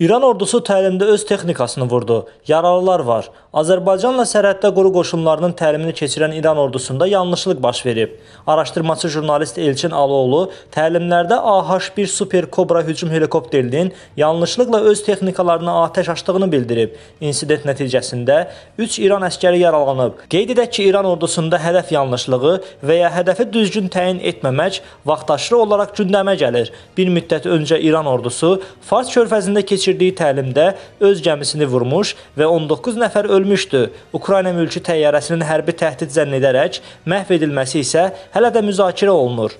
İran ordusu təlimdə öz texnikasını vurdu. Yaralılar var. Azərbaycanla sərhəddə quru qoşunlarının təlimini keçirən İran ordusunda yanlışlıq baş verib. Araşdırmaçı jurnalist Elçin Aloğlu təlimlərdə AH-1 Super Cobra hücum helikopterinin yanlışlıqla öz texnikalarına atəş açdığını bildirib. İnsident nəticəsində 3 İran əskəri yaralanıb. Qeyd edək ki, İran ordusunda hədəf yanlışlığı və ya hədəfi düzgün təyin etməmək vaxtaşırı olaraq gündəmə gəlir. Bir müddət öncə İran ordusu Fars körfəzində keçirilmişdi keçirdiyi təlimdə öz gəmisini vurmuş və 19 nəfər ölmüşdü. Ukrayna mülki təyyarəsinin hərbi təhdid zənn edərək məhv edilməsi isə hələ də müzakirə olunur.